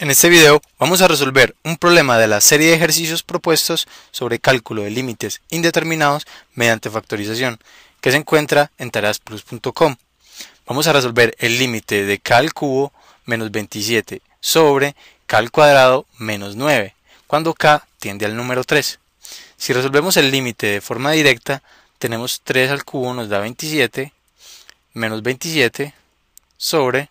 En este video vamos a resolver un problema de la serie de ejercicios propuestos sobre cálculo de límites indeterminados mediante factorización, que se encuentra en tareasplus.com. Vamos a resolver el límite de k al cubo menos 27 sobre k al cuadrado menos 9, cuando k tiende al número 3. Si resolvemos el límite de forma directa, tenemos 3 al cubo nos da 27, menos 27 sobre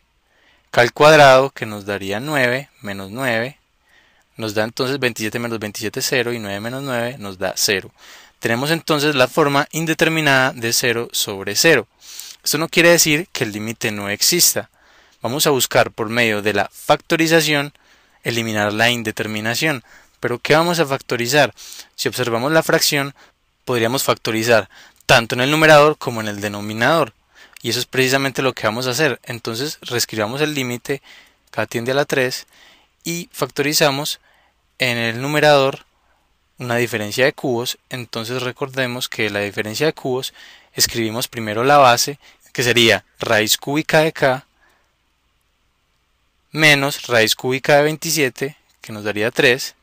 k al cuadrado que nos daría 9 menos 9 nos da entonces 27 menos 27 0 y 9 menos 9 nos da 0. Tenemos entonces la forma indeterminada de 0 sobre 0. Esto no quiere decir que el límite no exista. Vamos a buscar por medio de la factorización eliminar la indeterminación. Pero ¿qué vamos a factorizar? Si observamos la fracción, podríamos factorizar tanto en el numerador como en el denominador. Y eso es precisamente lo que vamos a hacer. Entonces reescribamos el límite, k tiende a la 3, y factorizamos en el numerador una diferencia de cubos. Entonces recordemos que la diferencia de cubos escribimos primero la base, que sería raíz cúbica de k menos raíz cúbica de 27, que nos daría 3.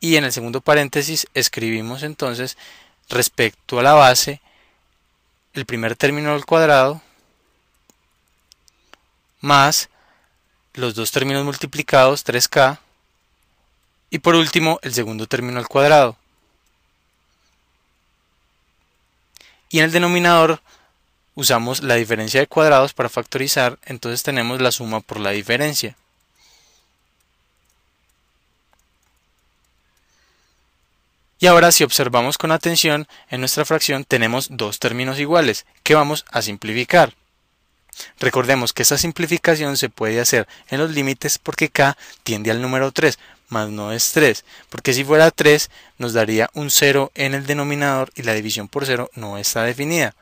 Y en el segundo paréntesis escribimos entonces respecto a la base el primer término al cuadrado más los dos términos multiplicados, 3k, y por último el segundo término al cuadrado. Y en el denominador usamos la diferencia de cuadrados para factorizar, entonces tenemos la suma por la diferencia. Y ahora si observamos con atención, en nuestra fracción tenemos dos términos iguales, que vamos a simplificar. Recordemos que esta simplificación se puede hacer en los límites porque k tiende al número 3, más no es 3, porque si fuera 3 nos daría un 0 en el denominador y la división por 0 no está definida.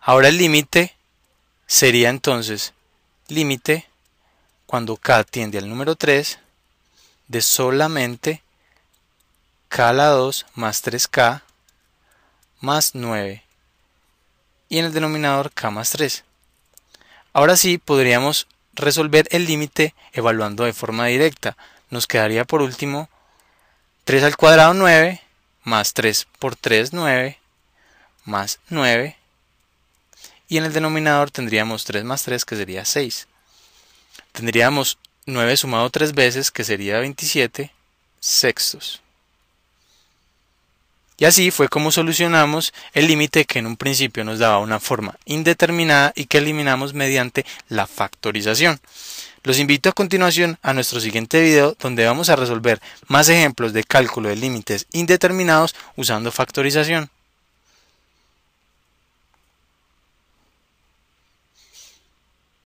Ahora el límite sería entonces límite cuando k tiende al número 3 de solamente k a la 2 más 3k más 9 y en el denominador k más 3. Ahora sí podríamos resolver el límite evaluando de forma directa. Nos quedaría por último 3 al cuadrado 9 más 3 por 3 9 más 9 y en el denominador tendríamos 3 más 3 que sería 6. Tendríamos 9 sumado 3 veces que sería 27 sextos. Y así fue como solucionamos el límite que en un principio nos daba una forma indeterminada y que eliminamos mediante la factorización. Los invito a continuación a nuestro siguiente video donde vamos a resolver más ejemplos de cálculo de límites indeterminados usando factorización.